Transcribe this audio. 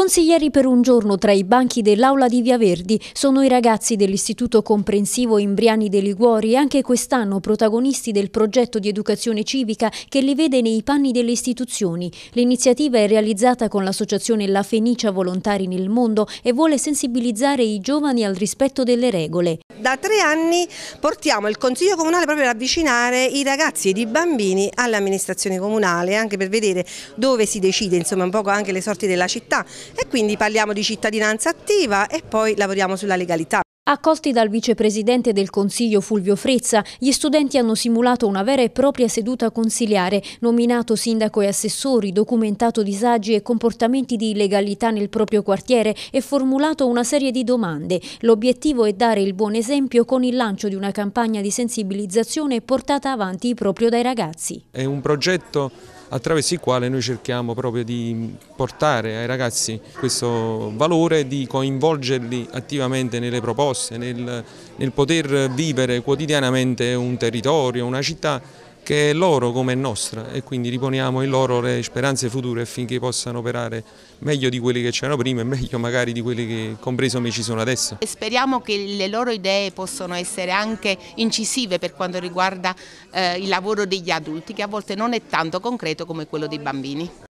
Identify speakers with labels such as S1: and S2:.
S1: Consiglieri per un giorno tra i banchi dell'Aula di Via Verdi sono i ragazzi dell'Istituto Comprensivo Imbriani dei Liguori, anche quest'anno protagonisti del progetto di educazione civica che li vede nei panni delle istituzioni. L'iniziativa è realizzata con l'associazione La Fenicia Volontari nel Mondo e vuole sensibilizzare i giovani al rispetto delle regole
S2: da tre anni portiamo il Consiglio Comunale proprio ad avvicinare i ragazzi ed i bambini all'amministrazione comunale, anche per vedere dove si decide insomma, un po' anche le sorti della città e quindi parliamo di cittadinanza attiva e poi lavoriamo sulla legalità. Accolti dal
S1: vicepresidente del Consiglio Fulvio Frezza, gli studenti hanno simulato una vera e propria seduta consiliare, nominato sindaco e assessori, documentato disagi e comportamenti di illegalità nel proprio quartiere e formulato una serie di domande. L'obiettivo è dare il buon esempio con il lancio di una campagna di sensibilizzazione portata avanti proprio dai ragazzi.
S3: È un progetto attraverso il quale noi cerchiamo proprio di portare ai ragazzi questo valore, di coinvolgerli attivamente nelle proposte, nel, nel poter vivere quotidianamente un territorio, una città che è loro come è nostra e quindi riponiamo in loro le speranze future affinché possano operare meglio di quelli che c'erano prima e meglio magari di quelli che compreso me ci sono adesso.
S4: E speriamo che le loro idee possano essere anche incisive per quanto riguarda eh, il lavoro degli adulti che a volte non è tanto concreto come quello dei bambini.